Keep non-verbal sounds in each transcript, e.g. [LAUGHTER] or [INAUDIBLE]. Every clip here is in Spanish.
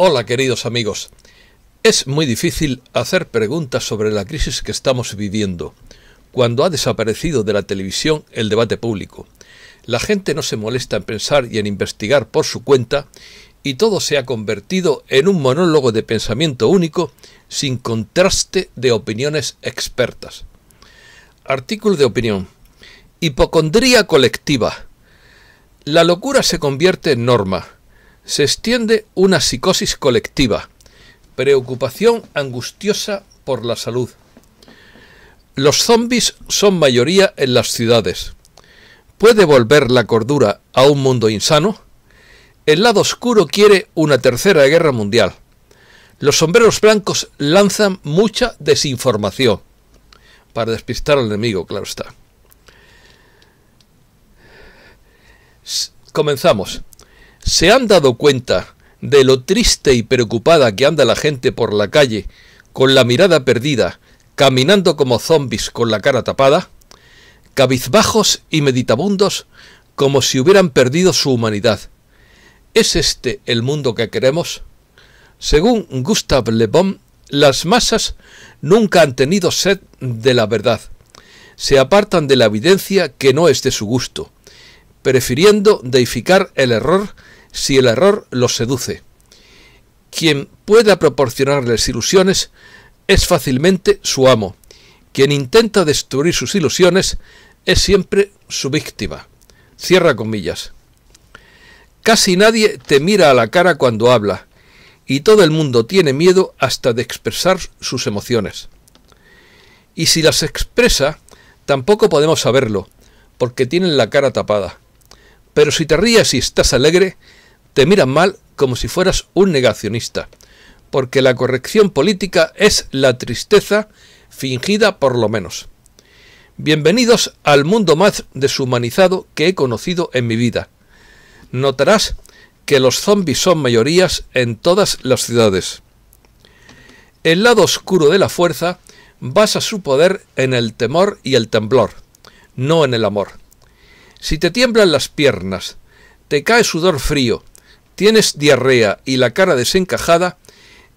Hola queridos amigos. Es muy difícil hacer preguntas sobre la crisis que estamos viviendo, cuando ha desaparecido de la televisión el debate público. La gente no se molesta en pensar y en investigar por su cuenta, y todo se ha convertido en un monólogo de pensamiento único sin contraste de opiniones expertas. Artículo de opinión. Hipocondría colectiva. La locura se convierte en norma se extiende una psicosis colectiva, preocupación angustiosa por la salud. Los zombies son mayoría en las ciudades. ¿Puede volver la cordura a un mundo insano? El lado oscuro quiere una tercera guerra mundial. Los sombreros blancos lanzan mucha desinformación para despistar al enemigo, claro está. Comenzamos. ¿Se han dado cuenta de lo triste y preocupada que anda la gente por la calle, con la mirada perdida, caminando como zombis con la cara tapada? Cabizbajos y meditabundos, como si hubieran perdido su humanidad. ¿Es este el mundo que queremos? Según Gustave Le Bon, las masas nunca han tenido sed de la verdad. Se apartan de la evidencia que no es de su gusto, prefiriendo deificar el error si el error los seduce. Quien pueda proporcionarles ilusiones es fácilmente su amo. Quien intenta destruir sus ilusiones es siempre su víctima. Cierra comillas. Casi nadie te mira a la cara cuando habla, y todo el mundo tiene miedo hasta de expresar sus emociones. Y si las expresa, tampoco podemos saberlo, porque tienen la cara tapada. Pero si te ríes y estás alegre, te miran mal como si fueras un negacionista, porque la corrección política es la tristeza fingida por lo menos. Bienvenidos al mundo más deshumanizado que he conocido en mi vida. Notarás que los zombies son mayorías en todas las ciudades. El lado oscuro de la fuerza basa su poder en el temor y el temblor, no en el amor. Si te tiemblan las piernas, te cae sudor frío tienes diarrea y la cara desencajada,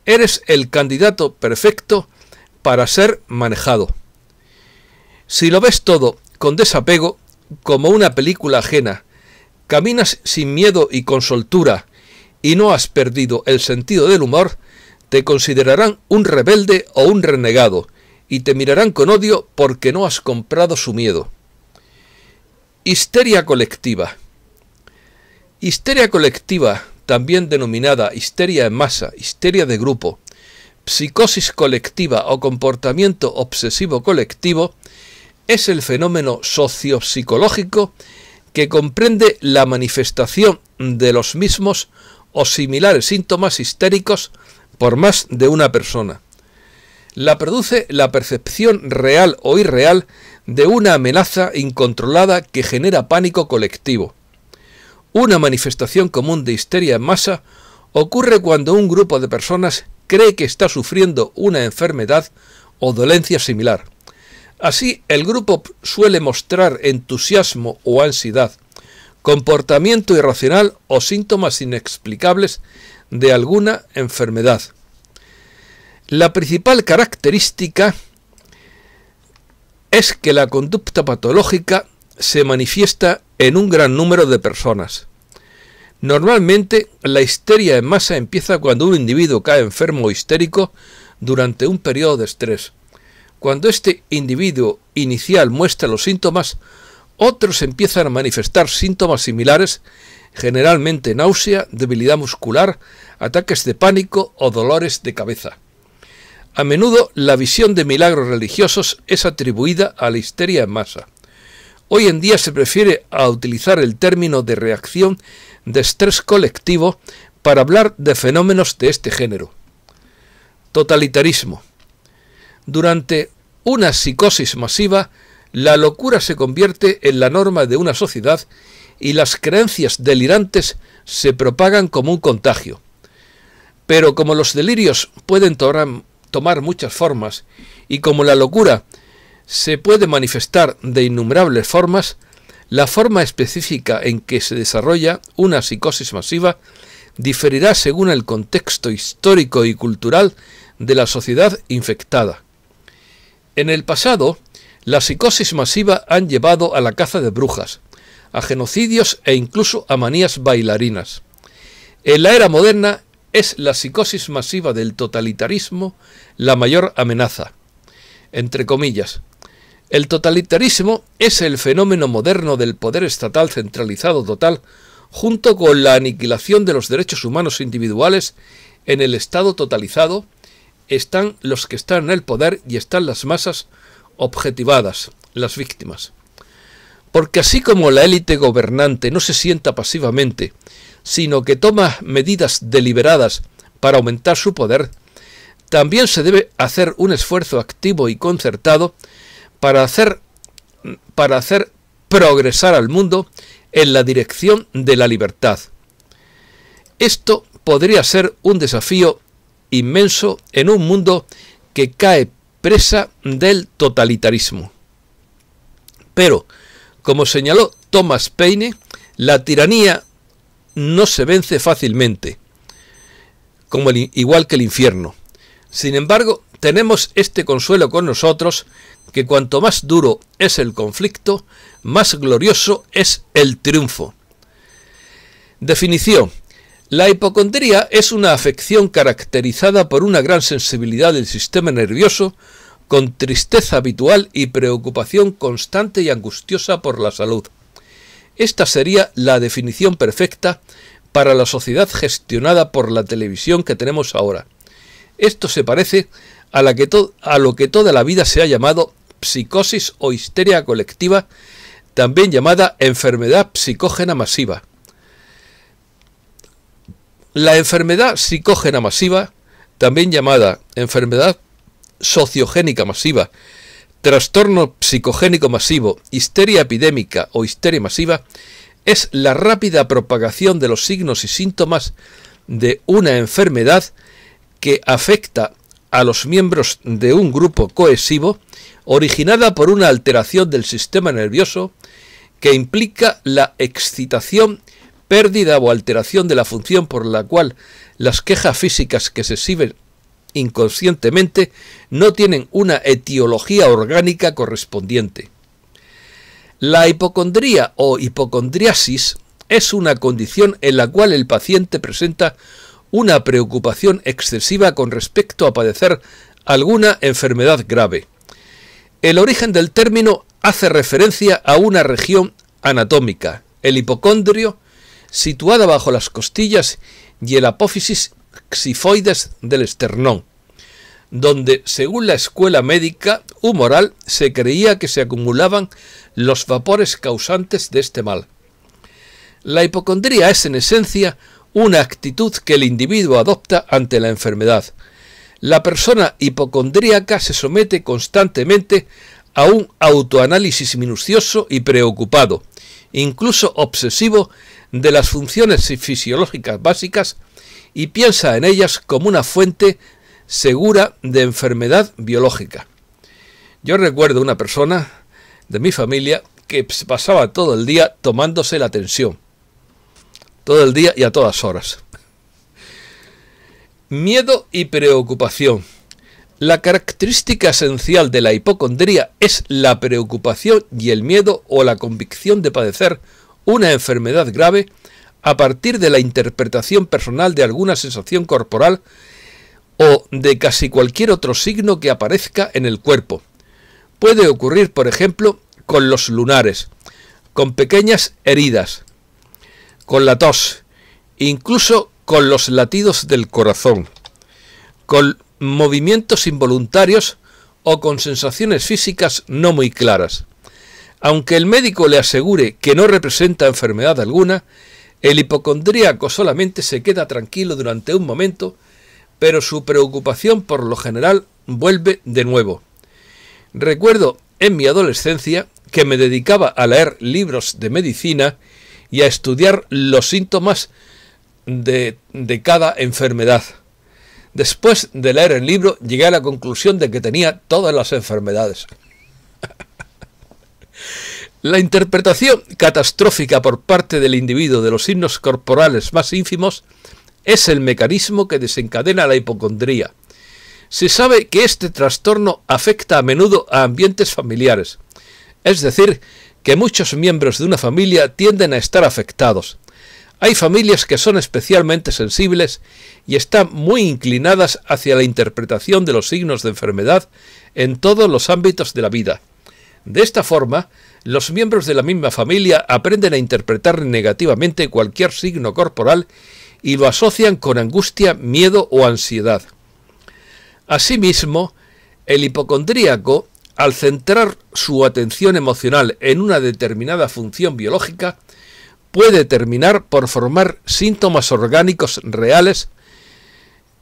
eres el candidato perfecto para ser manejado. Si lo ves todo con desapego, como una película ajena, caminas sin miedo y con soltura, y no has perdido el sentido del humor, te considerarán un rebelde o un renegado, y te mirarán con odio porque no has comprado su miedo. Histeria colectiva. Histeria colectiva también denominada histeria en masa, histeria de grupo, psicosis colectiva o comportamiento obsesivo colectivo, es el fenómeno sociopsicológico que comprende la manifestación de los mismos o similares síntomas histéricos por más de una persona. La produce la percepción real o irreal de una amenaza incontrolada que genera pánico colectivo una manifestación común de histeria en masa ocurre cuando un grupo de personas cree que está sufriendo una enfermedad o dolencia similar. Así, el grupo suele mostrar entusiasmo o ansiedad, comportamiento irracional o síntomas inexplicables de alguna enfermedad. La principal característica es que la conducta patológica se manifiesta en un gran número de personas. Normalmente la histeria en masa empieza cuando un individuo cae enfermo o histérico durante un periodo de estrés. Cuando este individuo inicial muestra los síntomas, otros empiezan a manifestar síntomas similares, generalmente náusea, debilidad muscular, ataques de pánico o dolores de cabeza. A menudo la visión de milagros religiosos es atribuida a la histeria en masa. Hoy en día se prefiere a utilizar el término de reacción de estrés colectivo para hablar de fenómenos de este género. Totalitarismo. Durante una psicosis masiva, la locura se convierte en la norma de una sociedad y las creencias delirantes se propagan como un contagio. Pero como los delirios pueden tomar muchas formas y como la locura se puede manifestar de innumerables formas, la forma específica en que se desarrolla una psicosis masiva diferirá según el contexto histórico y cultural de la sociedad infectada. En el pasado, la psicosis masiva han llevado a la caza de brujas, a genocidios e incluso a manías bailarinas. En la era moderna es la psicosis masiva del totalitarismo la mayor amenaza. Entre comillas, el totalitarismo es el fenómeno moderno del poder estatal centralizado total, junto con la aniquilación de los derechos humanos individuales en el Estado totalizado, están los que están en el poder y están las masas objetivadas, las víctimas. Porque así como la élite gobernante no se sienta pasivamente, sino que toma medidas deliberadas para aumentar su poder, también se debe hacer un esfuerzo activo y concertado para hacer, para hacer progresar al mundo en la dirección de la libertad. Esto podría ser un desafío inmenso en un mundo que cae presa del totalitarismo. Pero, como señaló Thomas Paine, la tiranía no se vence fácilmente, como igual que el infierno. Sin embargo, tenemos este consuelo con nosotros que cuanto más duro es el conflicto, más glorioso es el triunfo. Definición. La hipocondría es una afección caracterizada por una gran sensibilidad del sistema nervioso, con tristeza habitual y preocupación constante y angustiosa por la salud. Esta sería la definición perfecta para la sociedad gestionada por la televisión que tenemos ahora. Esto se parece a, la que a lo que toda la vida se ha llamado psicosis o histeria colectiva, también llamada enfermedad psicógena masiva. La enfermedad psicógena masiva, también llamada enfermedad sociogénica masiva, trastorno psicogénico masivo, histeria epidémica o histeria masiva, es la rápida propagación de los signos y síntomas de una enfermedad que afecta a los miembros de un grupo cohesivo originada por una alteración del sistema nervioso que implica la excitación, pérdida o alteración de la función por la cual las quejas físicas que se exhiben inconscientemente no tienen una etiología orgánica correspondiente. La hipocondría o hipocondriasis es una condición en la cual el paciente presenta una preocupación excesiva con respecto a padecer alguna enfermedad grave. El origen del término hace referencia a una región anatómica, el hipocondrio, situada bajo las costillas y el apófisis xifoides del esternón, donde, según la escuela médica humoral, se creía que se acumulaban los vapores causantes de este mal. La hipocondría es, en esencia, una actitud que el individuo adopta ante la enfermedad. La persona hipocondríaca se somete constantemente a un autoanálisis minucioso y preocupado, incluso obsesivo, de las funciones fisiológicas básicas y piensa en ellas como una fuente segura de enfermedad biológica. Yo recuerdo una persona de mi familia que pasaba todo el día tomándose la tensión todo el día y a todas horas. Miedo y preocupación. La característica esencial de la hipocondría es la preocupación y el miedo o la convicción de padecer una enfermedad grave a partir de la interpretación personal de alguna sensación corporal o de casi cualquier otro signo que aparezca en el cuerpo. Puede ocurrir, por ejemplo, con los lunares, con pequeñas heridas, con la tos, incluso con los latidos del corazón, con movimientos involuntarios o con sensaciones físicas no muy claras. Aunque el médico le asegure que no representa enfermedad alguna, el hipocondríaco solamente se queda tranquilo durante un momento, pero su preocupación por lo general vuelve de nuevo. Recuerdo en mi adolescencia que me dedicaba a leer libros de medicina y a estudiar los síntomas de, de cada enfermedad. Después de leer el libro llegué a la conclusión de que tenía todas las enfermedades. [LAUGHS] La interpretación catastrófica por parte del individuo de los signos corporales más ínfimos es el mecanismo que desencadena la hipocondría. Se sabe que este trastorno afecta a menudo a ambientes familiares, es decir, que muchos miembros de una familia tienden a estar afectados. Hay familias que son especialmente sensibles y están muy inclinadas hacia la interpretación de los signos de enfermedad en todos los ámbitos de la vida. De esta forma, los miembros de la misma familia aprenden a interpretar negativamente cualquier signo corporal y lo asocian con angustia, miedo o ansiedad. Asimismo, el hipocondríaco al centrar su atención emocional en una determinada función biológica, puede terminar por formar síntomas orgánicos reales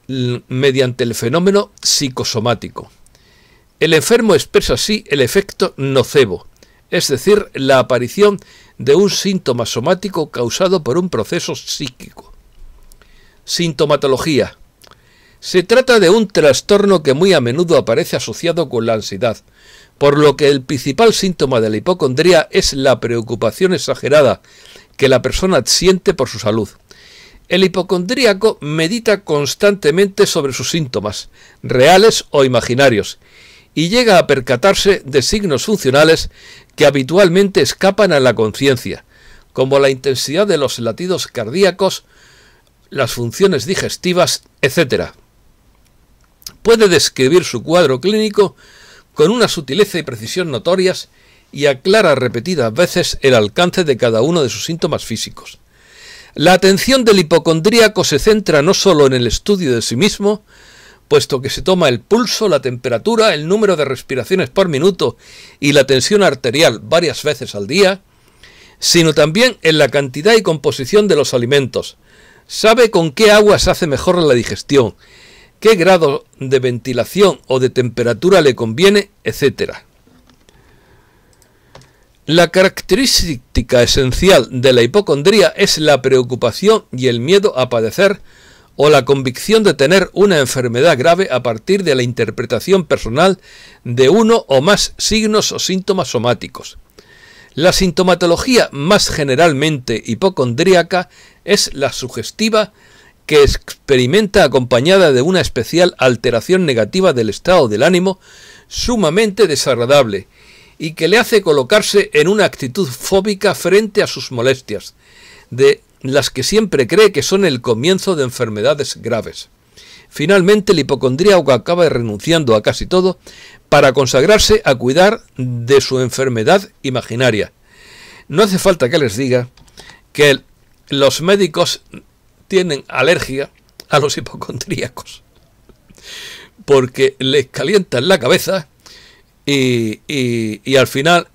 mediante el fenómeno psicosomático. El enfermo expresa así el efecto nocebo, es decir, la aparición de un síntoma somático causado por un proceso psíquico. Sintomatología. Se trata de un trastorno que muy a menudo aparece asociado con la ansiedad, por lo que el principal síntoma de la hipocondría es la preocupación exagerada que la persona siente por su salud. El hipocondríaco medita constantemente sobre sus síntomas, reales o imaginarios, y llega a percatarse de signos funcionales que habitualmente escapan a la conciencia, como la intensidad de los latidos cardíacos, las funciones digestivas, etc puede describir su cuadro clínico con una sutileza y precisión notorias y aclara repetidas veces el alcance de cada uno de sus síntomas físicos. La atención del hipocondríaco se centra no solo en el estudio de sí mismo, puesto que se toma el pulso, la temperatura, el número de respiraciones por minuto y la tensión arterial varias veces al día, sino también en la cantidad y composición de los alimentos. Sabe con qué agua se hace mejor la digestión, qué grado de ventilación o de temperatura le conviene, etc. La característica esencial de la hipocondría es la preocupación y el miedo a padecer o la convicción de tener una enfermedad grave a partir de la interpretación personal de uno o más signos o síntomas somáticos. La sintomatología más generalmente hipocondríaca es la sugestiva que experimenta acompañada de una especial alteración negativa del estado del ánimo sumamente desagradable y que le hace colocarse en una actitud fóbica frente a sus molestias, de las que siempre cree que son el comienzo de enfermedades graves. Finalmente, el hipocondríaco acaba renunciando a casi todo para consagrarse a cuidar de su enfermedad imaginaria. No hace falta que les diga que los médicos tienen alergia a los hipocondríacos. Porque les calientan la cabeza y, y al final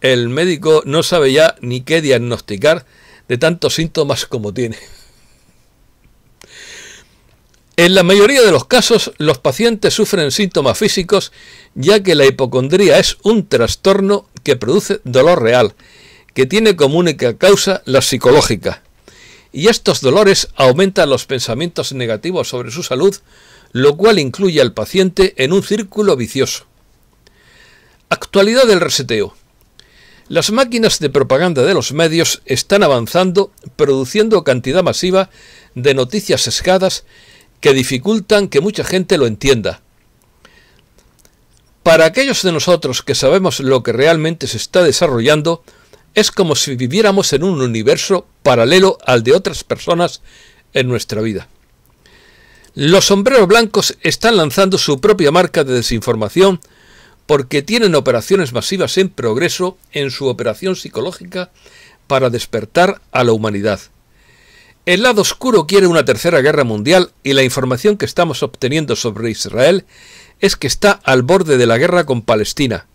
el médico no sabe ya ni qué diagnosticar de tantos síntomas como tiene. En la mayoría de los casos, los pacientes sufren síntomas físicos, ya que la hipocondría es un trastorno que produce dolor real, que tiene como única causa la psicológica y estos dolores aumentan los pensamientos negativos sobre su salud, lo cual incluye al paciente en un círculo vicioso. Actualidad del reseteo. Las máquinas de propaganda de los medios están avanzando, produciendo cantidad masiva de noticias sesgadas que dificultan que mucha gente lo entienda. Para aquellos de nosotros que sabemos lo que realmente se está desarrollando, es como si viviéramos en un universo paralelo al de otras personas en nuestra vida. Los sombreros blancos están lanzando su propia marca de desinformación porque tienen operaciones masivas en progreso en su operación psicológica para despertar a la humanidad. El lado oscuro quiere una tercera guerra mundial y la información que estamos obteniendo sobre Israel es que está al borde de la guerra con Palestina.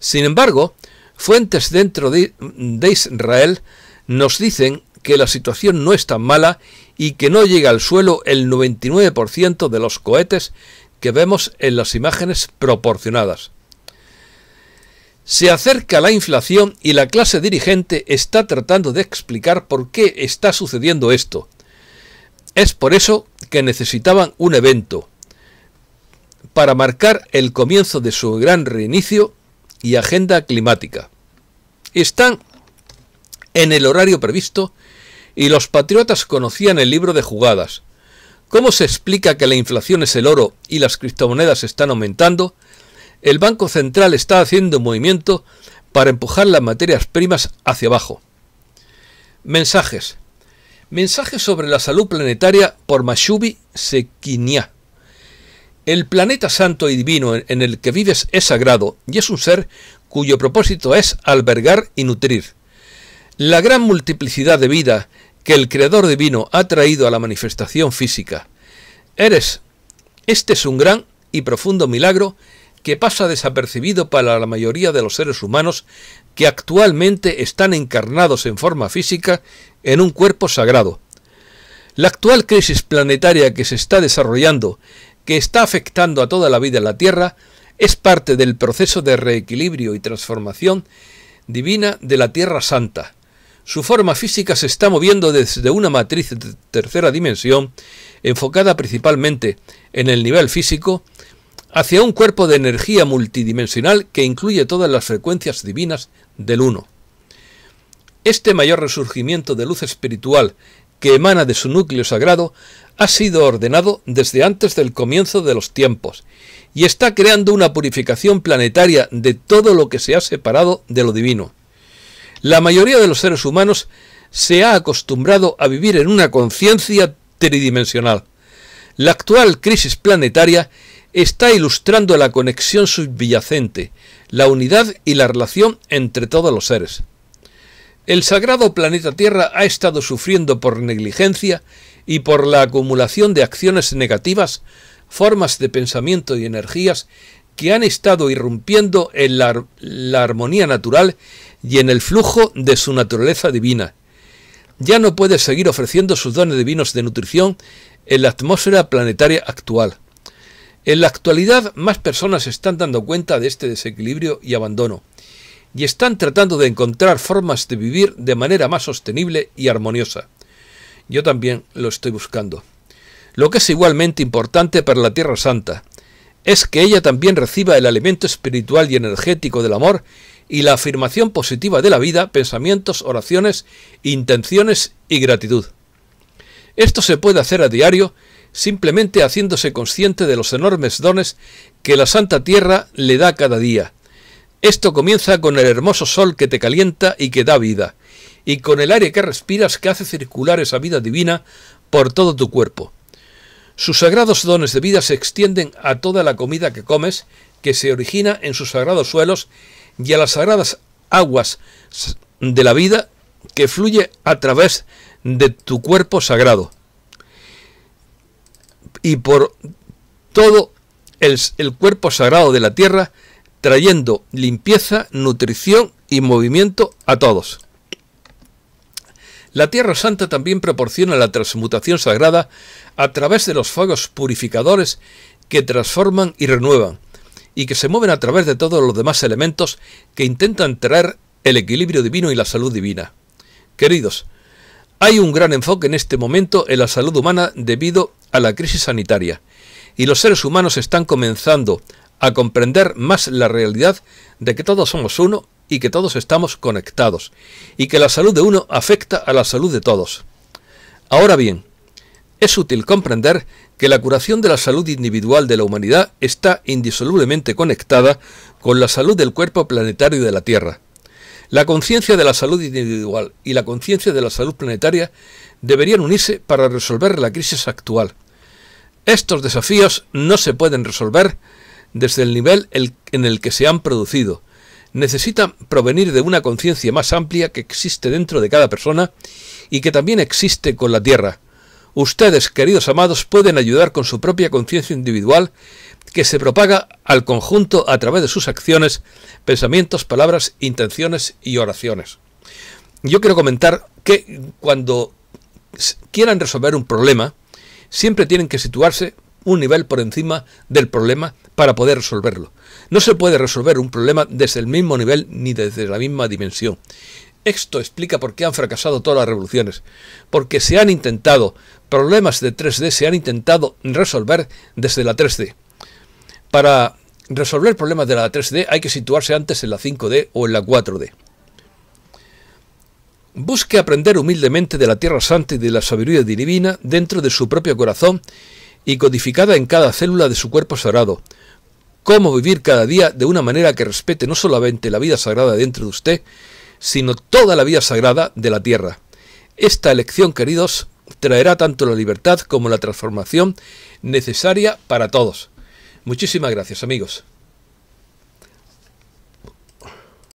Sin embargo, Fuentes dentro de, Israel nos dicen que la situación no es tan mala y que no llega al suelo el 99% de los cohetes que vemos en las imágenes proporcionadas. Se acerca la inflación y la clase dirigente está tratando de explicar por qué está sucediendo esto. Es por eso que necesitaban un evento para marcar el comienzo de su gran reinicio y agenda climática. Están en el horario previsto y los patriotas conocían el libro de jugadas. ¿Cómo se explica que la inflación es el oro y las criptomonedas están aumentando? El Banco Central está haciendo un movimiento para empujar las materias primas hacia abajo. Mensajes. Mensajes sobre la salud planetaria por Mashubi Sequinia. El planeta santo y divino en el que vives es sagrado y es un ser cuyo propósito es albergar y nutrir. La gran multiplicidad de vida que el Creador Divino ha traído a la manifestación física. Eres, este es un gran y profundo milagro que pasa desapercibido para la mayoría de los seres humanos que actualmente están encarnados en forma física en un cuerpo sagrado. La actual crisis planetaria que se está desarrollando que está afectando a toda la vida en la tierra, es parte del proceso de reequilibrio y transformación divina de la Tierra Santa. Su forma física se está moviendo desde una matriz de tercera dimensión, enfocada principalmente en el nivel físico, hacia un cuerpo de energía multidimensional que incluye todas las frecuencias divinas del uno. Este mayor resurgimiento de luz espiritual que emana de su núcleo sagrado ha sido ordenado desde antes del comienzo de los tiempos y está creando una purificación planetaria de todo lo que se ha separado de lo divino. La mayoría de los seres humanos se ha acostumbrado a vivir en una conciencia tridimensional. La actual crisis planetaria está ilustrando la conexión subyacente, la unidad y la relación entre todos los seres. El sagrado planeta Tierra ha estado sufriendo por negligencia y por la acumulación de acciones negativas, formas de pensamiento y energías que han estado irrumpiendo en la, armonía natural y en el flujo de su naturaleza divina. Ya no puede seguir ofreciendo sus dones divinos de nutrición en la atmósfera planetaria actual. En la actualidad más personas están dando cuenta de este desequilibrio y abandono, y están tratando de encontrar formas de vivir de manera más sostenible y armoniosa. Yo también lo estoy buscando. Lo que es igualmente importante para la Tierra Santa es que ella también reciba el alimento espiritual y energético del amor y la afirmación positiva de la vida, pensamientos, oraciones, intenciones y gratitud. Esto se puede hacer a diario simplemente haciéndose consciente de los enormes dones que la Santa Tierra le da cada día. Esto comienza con el hermoso sol que te calienta y que da vida, y con el aire que respiras que hace circular esa vida divina por todo tu cuerpo. Sus sagrados dones de vida se extienden a toda la comida que comes, que se origina en sus sagrados suelos, y a las sagradas aguas de la vida que fluye a través de tu cuerpo sagrado. Y por todo el, cuerpo sagrado de la tierra, trayendo limpieza, nutrición y movimiento a todos. La Tierra Santa también proporciona la transmutación sagrada a través de los fuegos purificadores que transforman y renuevan, y que se mueven a través de todos los demás elementos que intentan traer el equilibrio divino y la salud divina. Queridos, hay un gran enfoque en este momento en la salud humana debido a la crisis sanitaria, y los seres humanos están comenzando a comprender más la realidad de que todos somos uno y que todos estamos conectados y que la salud de uno afecta a la salud de todos. Ahora bien, es útil comprender que la curación de la salud individual de la humanidad está indisolublemente conectada con la salud del cuerpo planetario de la Tierra. La conciencia de la salud individual y la conciencia de la salud planetaria deberían unirse para resolver la crisis actual. Estos desafíos no se pueden resolver desde el nivel en el que se han producido, Necesitan provenir de una conciencia más amplia que existe dentro de cada persona y que también existe con la Tierra. Ustedes, queridos amados, pueden ayudar con su propia conciencia individual que se propaga al conjunto a través de sus acciones, pensamientos, palabras, intenciones y oraciones. Yo quiero comentar que cuando quieran resolver un problema, siempre tienen que situarse un nivel por encima del problema para poder resolverlo. No se puede resolver un problema desde el mismo nivel ni desde la misma dimensión. Esto explica por qué han fracasado todas las revoluciones, porque se han intentado, problemas de 3D se han intentado resolver desde la 3D. Para resolver problemas de la 3D hay que situarse antes en la 5D o en la 4D. Busque aprender humildemente de la Tierra Santa y de la sabiduría divina dentro de su propio corazón y codificada en cada célula de su cuerpo sagrado, cómo vivir cada día de una manera que respete no solamente la vida sagrada dentro de usted, sino toda la vida sagrada de la tierra. Esta elección, queridos, traerá tanto la libertad como la transformación necesaria para todos. Muchísimas gracias, amigos.